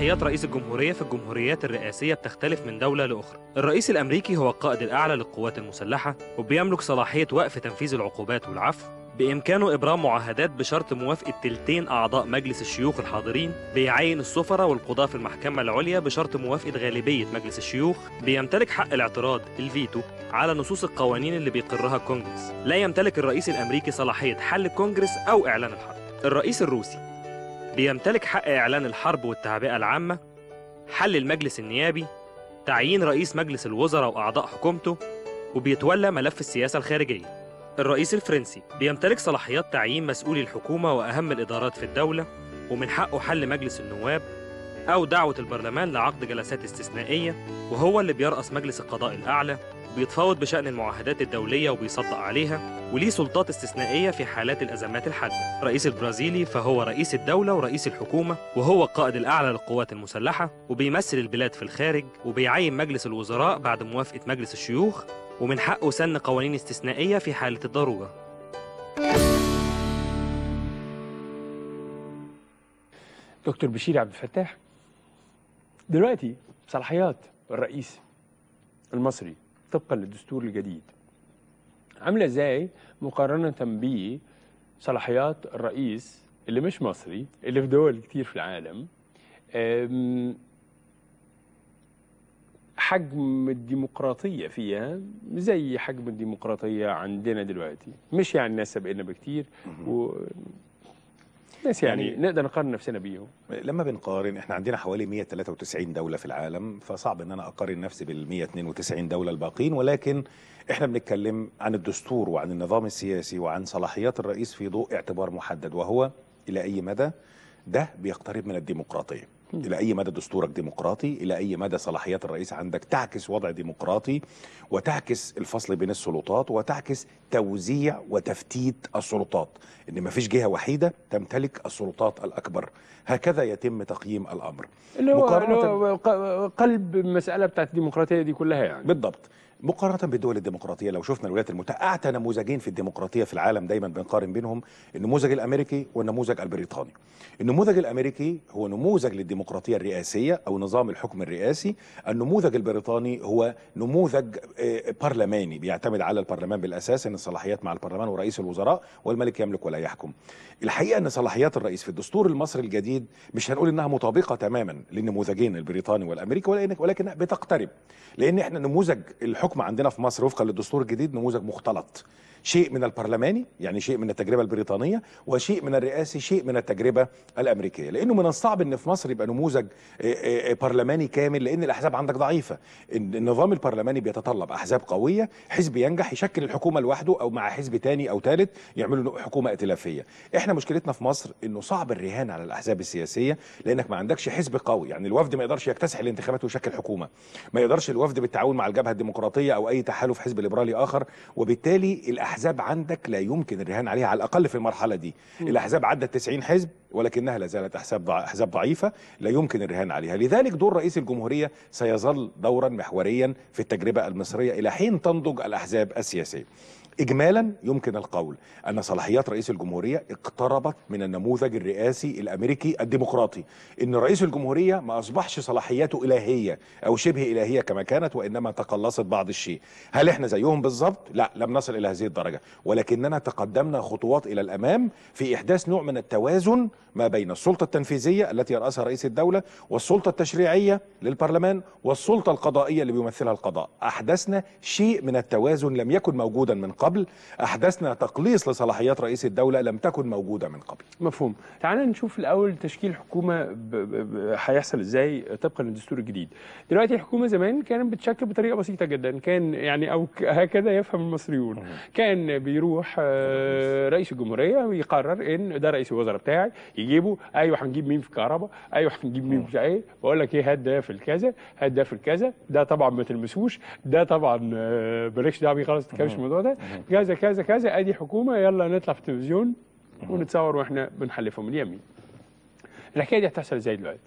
صلاحيات رئيس الجمهورية في الجمهوريات الرئاسية بتختلف من دولة لأخرى الرئيس الأمريكي هو القائد الأعلى للقوات المسلحة وبيملك صلاحية وقف تنفيذ العقوبات والعفو بإمكانه إبرام معاهدات بشرط موافقة تلتين أعضاء مجلس الشيوخ الحاضرين بيعين السفراء والقضاة في المحكمة العليا بشرط موافقة غالبية مجلس الشيوخ بيمتلك حق الاعتراض الفيتو على نصوص القوانين اللي بيقرها الكونجرس لا يمتلك الرئيس الأمريكي صلاحية حل الكونجرس أو إعلان الحرب الرئيس الروسي بيمتلك حق إعلان الحرب والتعبئة العامة حل المجلس النيابي تعيين رئيس مجلس الوزراء وأعضاء حكومته وبيتولى ملف السياسة الخارجية الرئيس الفرنسي بيمتلك صلاحيات تعيين مسؤولي الحكومة وأهم الإدارات في الدولة ومن حقه حل مجلس النواب أو دعوة البرلمان لعقد جلسات استثنائية وهو اللي بيرأس مجلس القضاء الأعلى بيتفاوض بشأن المعاهدات الدولية وبيصدق عليها وليه سلطات استثنائية في حالات الأزمات الحادة رئيس البرازيلي فهو رئيس الدولة ورئيس الحكومة وهو القائد الأعلى للقوات المسلحة وبيمثل البلاد في الخارج وبيعين مجلس الوزراء بعد موافقة مجلس الشيوخ ومن حقه سن قوانين استثنائية في حالة الضرورة دكتور بشير عبد الفتاح دلوقتي صلاحيات الرئيس المصري طبقا للدستور الجديد عامله ازاي مقارنه بصلاحيات الرئيس اللي مش مصري اللي في دول كتير في العالم حجم الديمقراطيه فيها زي حجم الديمقراطيه عندنا دلوقتي مش يعني الناس سابقنا بكتير و بس يعني, يعني نقدر نقارن نفسنا بيهم لما بنقارن احنا عندنا حوالي 193 دولة في العالم فصعب ان انا اقارن نفسي بال 192 دولة الباقين ولكن احنا بنتكلم عن الدستور وعن النظام السياسي وعن صلاحيات الرئيس في ضوء اعتبار محدد وهو الى اي مدى ده بيقترب من الديمقراطية الى اي مدى دستورك ديمقراطي الى اي مدى صلاحيات الرئيس عندك تعكس وضع ديمقراطي وتعكس الفصل بين السلطات وتعكس توزيع وتفتيت السلطات ان ما فيش جهه وحيده تمتلك السلطات الاكبر هكذا يتم تقييم الامر اللي هو قلب المساله بتاعت الديمقراطيه دي كلها يعني بالضبط مقارنه بالدول الديمقراطيه لو شفنا الولايات المتحده اعتى نموذجين في الديمقراطيه في العالم دايما بنقارن بينهم النموذج الامريكي والنموذج البريطاني النموذج الامريكي هو نموذج للديمقراطيه الرئاسيه او نظام الحكم الرئاسي النموذج البريطاني هو نموذج آه، برلماني بيعتمد على البرلمان بالاساس ان الصلاحيات مع البرلمان ورئيس الوزراء والملك يملك ولا يحكم الحقيقه ان صلاحيات الرئيس في الدستور المصري الجديد مش هنقول انها مطابقه تماما للنموذجين البريطاني والامريكي ولكنها بتقترب لان احنا نموذج الحكم الحكم عندنا في مصر وفقا للدستور الجديد نموذج مختلط شيء من البرلماني يعني شيء من التجربة البريطانية وشيء من الرئاسي شيء من التجربة الأمريكية لأنه من الصعب أن في مصر يبقى نموذج آه، آه، آه، برلماني كامل لأن الأحزاب عندك ضعيفة النظام البرلماني بيتطلب أحزاب قوية حزب ينجح يشكل الحكومة لوحده أو مع حزب تاني أو ثالث يعملوا حكومة ائتلافية احنا مشكلتنا في مصر أنه صعب الرهان على الأحزاب السياسية لأنك ما عندكش حزب قوي يعني الوفد ما يقدرش يكتسح الانتخابات ويشكل حكومة ما يقدرش الوفد بالتعاون مع الجبهة الديمقراطية أو أي تحالف حزب ليبرالي آخر وبالتالي الاحزاب عندك لا يمكن الرهان عليها على الاقل في المرحله دي م. الاحزاب عدت 90 حزب ولكنها لا زالت احزاب احزاب ضعيفه لا يمكن الرهان عليها لذلك دور رئيس الجمهوريه سيظل دورا محوريا في التجربه المصريه الى حين تنضج الاحزاب السياسيه إجمالا يمكن القول أن صلاحيات رئيس الجمهورية اقتربت من النموذج الرئاسي الأمريكي الديمقراطي إن رئيس الجمهورية ما أصبحش صلاحياته إلهية أو شبه إلهية كما كانت وإنما تقلصت بعض الشيء هل إحنا زيهم بالظبط؟ لا لم نصل إلى هذه الدرجة ولكننا تقدمنا خطوات إلى الأمام في إحداث نوع من التوازن ما بين السلطة التنفيذية التي يرأسها رئيس الدولة والسلطة التشريعية للبرلمان والسلطة القضائية اللي بيمثلها القضاء أحدثنا شيء من التوازن لم يكن موجودا من قبل قبل أحدثنا تقليص لصلاحيات رئيس الدولة لم تكن موجودة من قبل مفهوم تعالى نشوف الأول تشكيل حكومة هيحصل إزاي طبقا للدستور الجديد دلوقتي الحكومة زمان كانت بتشكل بطريقة بسيطة جدا كان يعني أو هكذا يفهم المصريون كان بيروح آه، رئيس الجمهورية يقرر إن ده رئيس الوزراء بتاعي يجيبه أيوه هنجيب مين في الكهرباء أيوه هنجيب مين في ايه بقول لك إيه هات ده في الكذا هات ده في الكذا ده طبعا ما تلمسوش ده طبعا آه، مالكش دعوه بيه خالص ما تتكلمش في الموضوع ده كذا كذا كذا ادي حكومه يلا نطلع في التلفزيون ونتصور واحنا بنحلفهم اليمين الحكايه دي هتحصل ازاي دلوقتي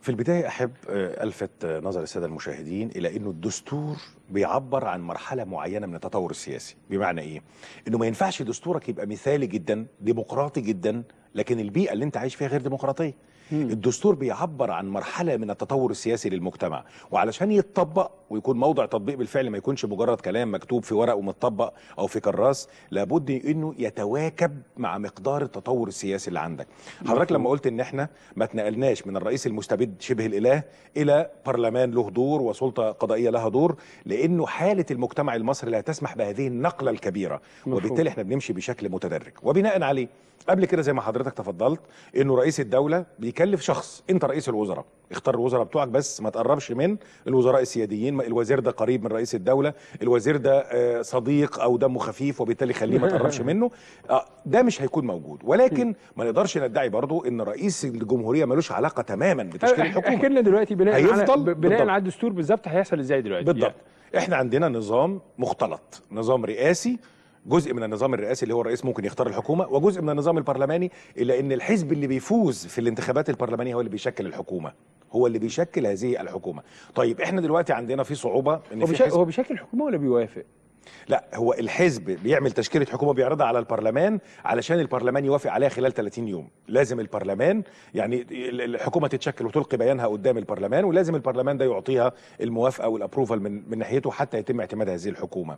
في البداية أحب آه، ألفت آه، نظر السادة المشاهدين إلى أنه الدستور بيعبر عن مرحلة معينة من التطور السياسي بمعنى إيه؟ أنه ما ينفعش دستورك يبقى مثالي جدا ديمقراطي جدا لكن البيئه اللي انت عايش فيها غير ديمقراطيه الدستور بيعبر عن مرحلة من التطور السياسي للمجتمع وعلشان يتطبق ويكون موضع تطبيق بالفعل ما يكونش مجرد كلام مكتوب في ورق ومتطبق أو في كراس لابد أنه يتواكب مع مقدار التطور السياسي اللي عندك حضرتك لما قلت أن احنا ما اتنقلناش من الرئيس المستبد شبه الإله إلى برلمان له دور وسلطة قضائية لها دور لأنه حالة المجتمع المصري لا تسمح بهذه النقلة الكبيرة وبالتالي احنا بنمشي بشكل متدرج وبناء عليه قبل كده زي ما حضرتك حضرتك تفضلت انه رئيس الدوله بيكلف شخص انت رئيس الوزراء اختار الوزراء بتوعك بس ما تقربش من الوزراء السياديين الوزير ده قريب من رئيس الدوله الوزير ده آه، صديق او دمه خفيف وبالتالي خليه ما تقربش منه آه، ده مش هيكون موجود ولكن ما نقدرش ندعي برضو ان رئيس الجمهوريه ملوش علاقه تماما بتشكيل آه، الحكومه احكي لنا دلوقتي بناء على بناء على الدستور بالظبط هيحصل ازاي دلوقتي بالضبط يعني. احنا عندنا نظام مختلط نظام رئاسي جزء من النظام الرئاسي اللي هو الرئيس ممكن يختار الحكومه وجزء من النظام البرلماني الا ان الحزب اللي بيفوز في الانتخابات البرلمانيه هو اللي بيشكل الحكومه هو اللي بيشكل هذه الحكومه طيب احنا دلوقتي عندنا في صعوبه ان هو, في هو بيشكل حكومه ولا بيوافق لا هو الحزب بيعمل تشكيله حكومه بيعرضها على البرلمان علشان البرلمان يوافق عليها خلال 30 يوم لازم البرلمان يعني الحكومه تتشكل وتلقي بيانها قدام البرلمان ولازم البرلمان ده يعطيها الموافقه والابروفال من من ناحيته حتى يتم اعتماد هذه الحكومه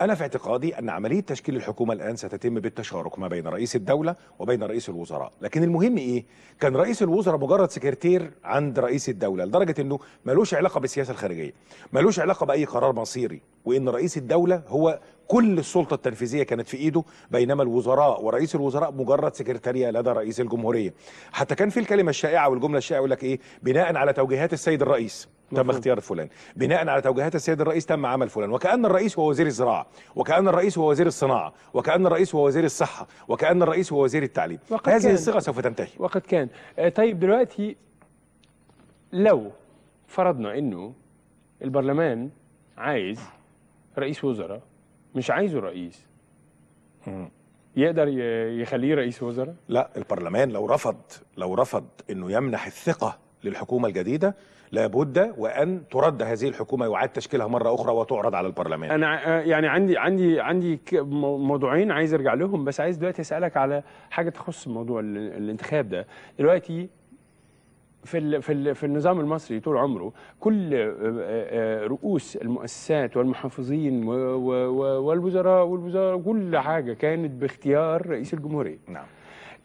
انا في اعتقادي ان عمليه تشكيل الحكومه الان ستتم بالتشارك ما بين رئيس الدوله وبين رئيس الوزراء لكن المهم ايه كان رئيس الوزراء مجرد سكرتير عند رئيس الدوله لدرجه انه ملوش علاقه بالسياسه الخارجيه ملوش علاقه باي قرار مصيري وان رئيس الدوله هو كل السلطه التنفيذيه كانت في ايده بينما الوزراء ورئيس الوزراء مجرد سكرتاريه لدى رئيس الجمهوريه حتى كان في الكلمه الشائعه والجمله الشائعه يقول لك ايه بناء على توجيهات السيد الرئيس تم مفهوم. اختيار فلان بناء على توجيهات السيد الرئيس تم عمل فلان وكأن الرئيس هو وزير الزراعة وكأن الرئيس هو وزير الصناعة وكأن الرئيس هو وزير الصحة وكأن الرئيس هو وزير التعليم هذه الصيغة سوف تنتهي وقد كان آه، طيب دلوقتي لو فرضنا أنه البرلمان عايز رئيس وزراء مش عايزه رئيس يقدر يخليه رئيس وزراء لا البرلمان لو رفض لو رفض انه يمنح الثقه للحكومه الجديده لابد وان ترد هذه الحكومه يعاد تشكيلها مره اخرى وتعرض على البرلمان انا آه، يعني عندي عندي عندي موضوعين عايز ارجع لهم بس عايز دلوقتي اسالك على حاجه تخص موضوع الانتخاب ده دلوقتي في في في النظام المصري طول عمره كل آه، آه، آه، رؤوس المؤسسات والمحافظين والوزراء والوزراء كل نعم. حاجه كانت باختيار رئيس الجمهوريه نعم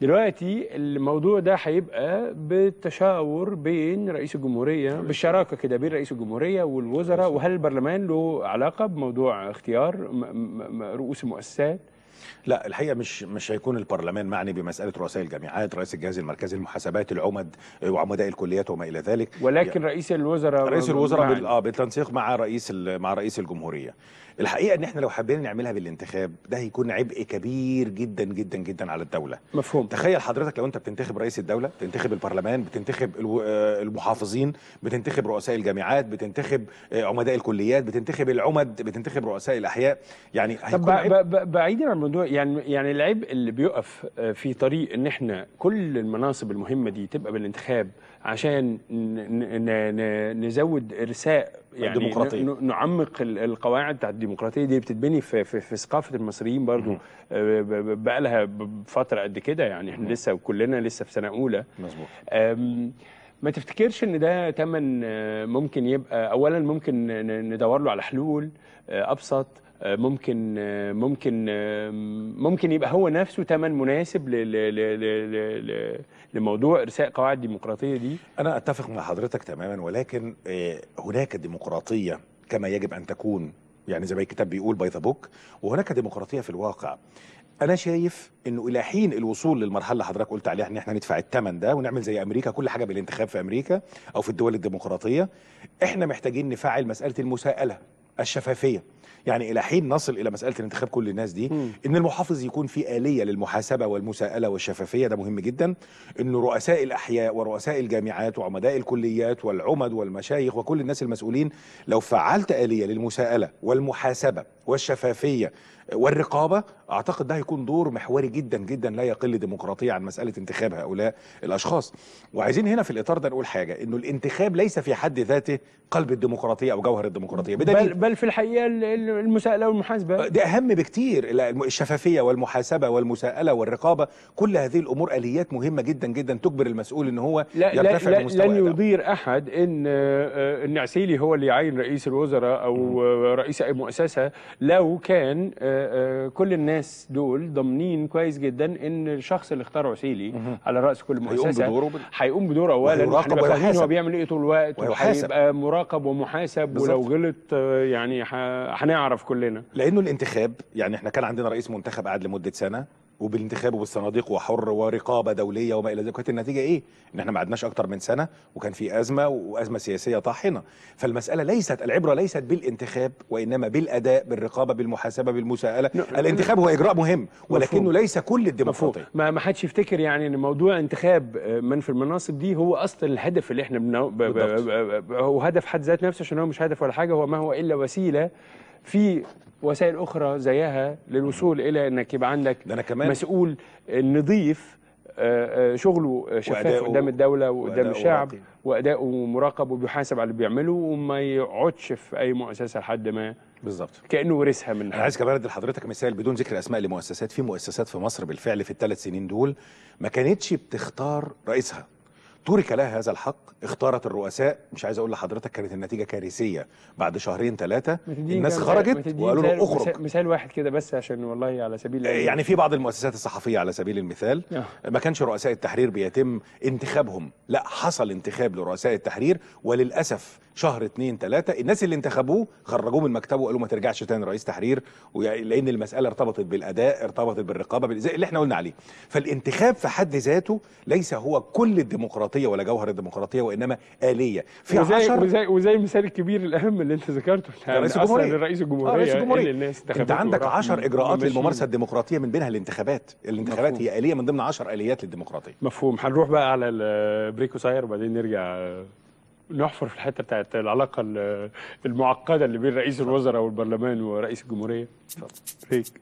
دلوقتي الموضوع ده هيبقى بالتشاور بين رئيس الجمهوريه بالشراكه كده بين رئيس الجمهوريه والوزراء وهل البرلمان له علاقه بموضوع اختيار رؤوس المؤسسات لا الحقيقه مش مش هيكون البرلمان معني بمساله رؤساء الجامعات رئيس الجهاز المركزي المحاسبات العمد وعمداء الكليات وما الى ذلك ولكن يعني رئيس الوزراء رئيس الوزراء اه بالتنسيق مع رئيس مع رئيس الجمهوريه الحقيقه ان احنا لو حبينا نعملها بالانتخاب ده هيكون عبء كبير جدا جدا جدا على الدوله مفهوم تخيل حضرتك لو انت بتنتخب رئيس الدوله بتنتخب البرلمان بتنتخب آه، المحافظين بتنتخب رؤساء الجامعات بتنتخب آه، عمداء الكليات بتنتخب العمد بتنتخب رؤساء الاحياء يعني طب بعيدا عن الموضوع يعني يعني العبء اللي بيقف آه، في طريق ان احنا كل المناصب المهمه دي تبقى بالانتخاب عشان نزود ارساء يعني الديمقراطية. نعمق القواعد بتاعت الديمقراطيه دي بتتبني في, في, في ثقافه المصريين برضو آه، بقى لها فتره قد كده يعني احنا لسه كلنا لسه في سنه اولى مظبوط ما تفتكرش ان ده تمن آه، ممكن يبقى اولا ممكن ندور له على حلول ابسط ممكن ممكن ممكن يبقى هو نفسه ثمن مناسب لموضوع ارساء قواعد الديمقراطيه دي انا اتفق مع حضرتك تماما ولكن آه، هناك ديمقراطيه كما يجب ان تكون يعني زي ما الكتاب بيقول باي ذا بوك وهناك ديمقراطيه في الواقع انا شايف انه الى حين الوصول للمرحله اللي حضرتك قلت عليها ان احنا ندفع الثمن ده ونعمل زي امريكا كل حاجه بالانتخاب في امريكا او في الدول الديمقراطيه احنا محتاجين نفعل مساله المساءله الشفافيه يعني الى حين نصل الى مساله الانتخاب كل الناس دي م. ان المحافظ يكون في اليه للمحاسبه والمساءله والشفافيه ده مهم جدا ان رؤساء الاحياء ورؤساء الجامعات وعمداء الكليات والعمد والمشايخ وكل الناس المسؤولين لو فعلت اليه للمساءله والمحاسبه والشفافيه والرقابه اعتقد ده هيكون دور محوري جدا جدا لا يقل ديمقراطيه عن مساله انتخاب هؤلاء الاشخاص وعايزين هنا في الاطار ده نقول حاجه انه الانتخاب ليس في حد ذاته قلب الديمقراطيه او جوهر الديمقراطيه بل, بل في الحقيقه المساءله والمحاسبه آه، ده اهم بكتير الشفافيه والمحاسبه والمساءله والرقابه كل هذه الامور اليات مهمه جدا جدا تجبر المسؤول ان هو لا يرتفع لا بمستوى لن يضير احد ان النعسيلي آه، آه، هو اللي يعين رئيس الوزراء او م. رئيس اي مؤسسه لو كان كل الناس دول ضامنين كويس جدا ان الشخص اللي اختاره عسيلي على راس كل مؤسسه هيقوم بدوره اولا هيبقى فاهمين هو بيعمل ايه طول الوقت وهيبقى مراقب ومحاسب بالزبط. ولو غلط يعني هنعرف كلنا لانه الانتخاب يعني احنا كان عندنا رئيس منتخب قعد لمده سنه وبالانتخاب وبالصناديق وحر ورقابه دوليه وما الى ذلك كانت النتيجه ايه؟ ان احنا ما قعدناش اكتر من سنه وكان في ازمه وازمه سياسيه طاحنه فالمساله ليست العبره ليست بالانتخاب وانما بالاداء بالرقابه بالمحاسبه بالمساءله الانتخاب هو اجراء مهم ولكنه ليس كل الديمقراطيه ما ما حدش يفتكر يعني ان موضوع انتخاب آه، من في المناصب دي هو اصلا الهدف اللي احنا بنو... ب... ب... ب... هو هدف حد ذات نفسه عشان هو مش هدف ولا حاجه هو ما هو الا وسيله في وسائل اخرى زيها للوصول الى انك يبقى عندك ده أنا كمان مسؤول نضيف آه، آه، شغله شفاف قدام الدوله وقدام الشعب واداؤه مراقب وبيحاسب على اللي بيعمله وما يقعدش في اي مؤسسه لحد ما بالظبط كانه ورثها من انا عايز كمان ادي لحضرتك مثال بدون ذكر اسماء لمؤسسات في مؤسسات في مصر بالفعل في الثلاث سنين دول ما كانتش بتختار رئيسها ترك لها هذا الحق اختارت الرؤساء مش عايز اقول لحضرتك كانت النتيجه كارثيه بعد شهرين ثلاثه الناس خرجت وقالوا له اخرج مثال واحد كده بس عشان والله على سبيل آه، يعني في بعض المؤسسات الصحفيه على سبيل المثال أه. ما كانش رؤساء التحرير بيتم انتخابهم لا حصل انتخاب لرؤساء التحرير وللاسف شهر اثنين ثلاثة الناس اللي انتخبوه خرجوه من مكتبه وقالوا ما ترجعش تاني رئيس تحرير لان المساله ارتبطت بالاداء ارتبطت بالرقابه اللي احنا قلنا عليه فالانتخاب في حد ذاته ليس هو كل الديمقراطيه ديمقراطيه ولا جوهر الديمقراطيه وانما اليه في وزي, عشر وزي, وزي المثال الكبير الاهم اللي انت ذكرته رئيس يعني الجمهوريه رئيس الجمهوريه آه رئيس الجمهوريه يعني الناس انت عندك 10 اجراءات للممارسه الديمقراطيه من بينها الانتخابات الانتخابات مفهوم. هي اليه من ضمن 10 اليات للديمقراطيه مفهوم هنروح بقى على البريك وساير وبعدين نرجع آه، نحفر في الحته بتاعت العلاقه المعقده اللي بين رئيس الوزراء والبرلمان ورئيس الجمهوريه ليك